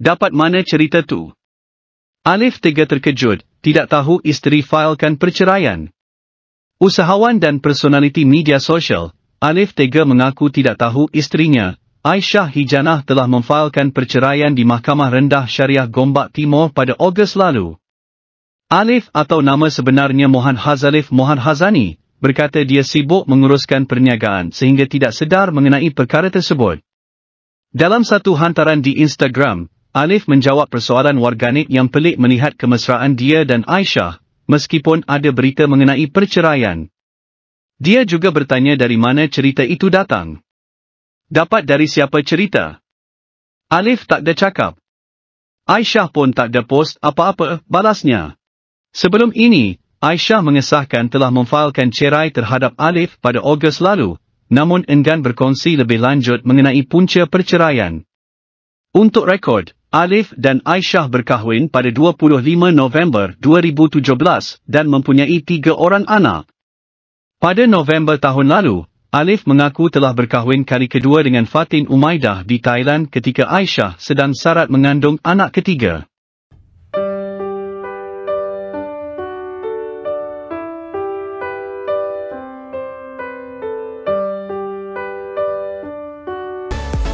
dapat mana cerita tu? Alif tiga terkejut, tidak tahu isteri failkan perceraian. Usahawan dan personaliti media sosial, Alif Tega mengaku tidak tahu isterinya, Aisyah Hijanah telah memfailkan perceraian di Mahkamah Rendah Syariah Gombak Timur pada Ogos lalu. Alif atau nama sebenarnya Mohan Hazalif Mohan Hazani, berkata dia sibuk menguruskan perniagaan sehingga tidak sedar mengenai perkara tersebut. Dalam satu hantaran di Instagram, Alif menjawab persoalan warganet yang pelik melihat kemesraan dia dan Aisyah, meskipun ada berita mengenai perceraian. Dia juga bertanya dari mana cerita itu datang. Dapat dari siapa cerita? Alif tak ada cakap. Aisyah pun tak ada post apa-apa, balasnya. Sebelum ini, Aisyah mengesahkan telah memfailkan cerai terhadap Alif pada Ogos lalu, namun enggan berkongsi lebih lanjut mengenai punca perceraian. Untuk rekod, Alif dan Aisyah berkahwin pada 25 November 2017 dan mempunyai tiga orang anak. Pada November tahun lalu, Alif mengaku telah berkahwin kali kedua dengan Fatin Umaidah di Thailand ketika Aisyah sedang syarat mengandung anak ketiga.